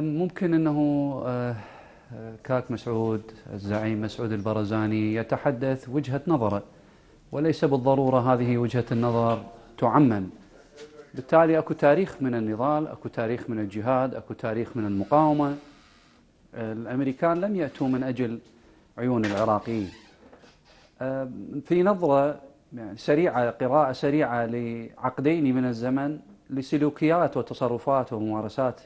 ممكن أنه آه، كاك مسعود الزعيم مسعود البرزاني يتحدث وجهة نظره وليس بالضرورة هذه وجهة النظر تعمم بالتالي أكو تاريخ من النضال أكو تاريخ من الجهاد أكو تاريخ من المقاومة الأمريكان لم يأتوا من أجل عيون العراقيين في نظرة يعني سريعة قراءة سريعة لعقدين من الزمن لسلوكيات وتصرفات وممارسات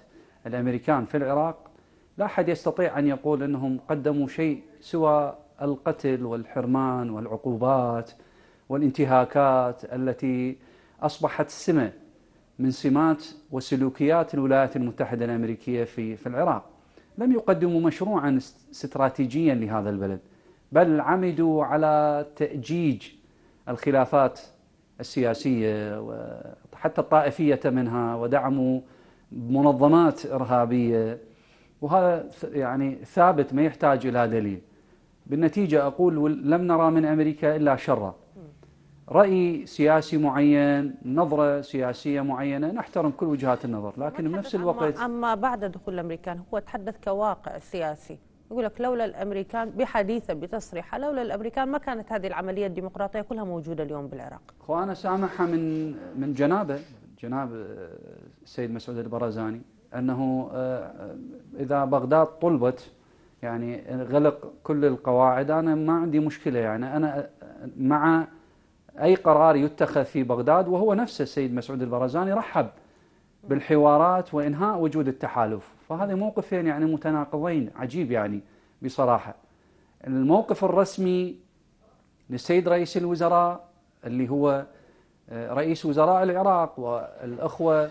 الأمريكان في العراق لا أحد يستطيع أن يقول أنهم قدموا شيء سوى القتل والحرمان والعقوبات والانتهاكات التي أصبحت سمة من سمات وسلوكيات الولايات المتحدة الأمريكية في في العراق لم يقدموا مشروعا استراتيجيا لهذا البلد بل عمدوا على تأجيج الخلافات السياسية وحتى الطائفية منها ودعموا منظمات إرهابية وهذا يعني ثابت ما يحتاج إلى دليل بالنتيجة أقول لم نرى من أمريكا إلا شرا رأي سياسي معين نظرة سياسية معينة نحترم كل وجهات النظر لكن بنفس الوقت أما, أما بعد دخول الأمريكان هو تحدث كواقع سياسي يقول لك لولا الامريكان بحديثه بتصريحه لولا الامريكان ما كانت هذه العمليه الديمقراطيه كلها موجوده اليوم بالعراق. وانا سامحها من من جنابه جناب السيد آه، مسعود البرزاني أنه آه، آه، إذا بغداد طلبت يعني غلق كل القواعد أنا ما عندي مشكلة يعني أنا مع أي قرار يتخذ في بغداد وهو نفسه السيد مسعود البرزاني رحب بالحوارات وإنهاء وجود التحالف فهذا موقفين يعني متناقضين عجيب يعني بصراحة الموقف الرسمي للسيد رئيس الوزراء اللي هو آه، رئيس وزراء العراق والأخوة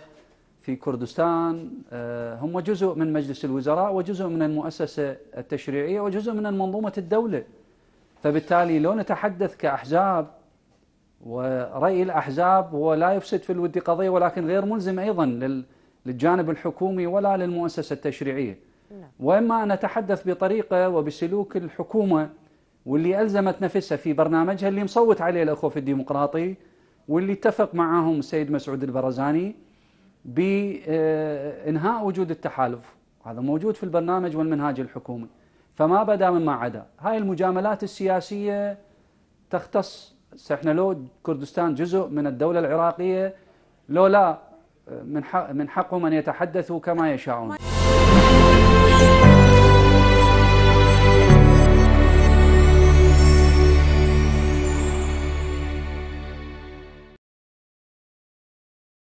في كردستان آه، هم جزء من مجلس الوزراء وجزء من المؤسسة التشريعية وجزء من منظومة الدولة فبالتالي لو نتحدث كأحزاب ورأي الأحزاب هو لا يفسد في الود قضية ولكن غير ملزم أيضا للجانب الحكومي ولا للمؤسسة التشريعية نعم. وإما أن نتحدث بطريقة وبسلوك الحكومة واللي ألزمت نفسها في برنامجها اللي مصوت عليه الأخوة في الديمقراطي واللي اتفق معهم السيد مسعود البرزاني بإنهاء آه، وجود التحالف هذا موجود في البرنامج والمنهاج الحكومي فما بدا مما عدا هاي المجاملات السياسية تختص احنا لو كردستان جزء من الدولة العراقية لو لا آه، من حق من حقهم أن يتحدثوا كما يشاؤون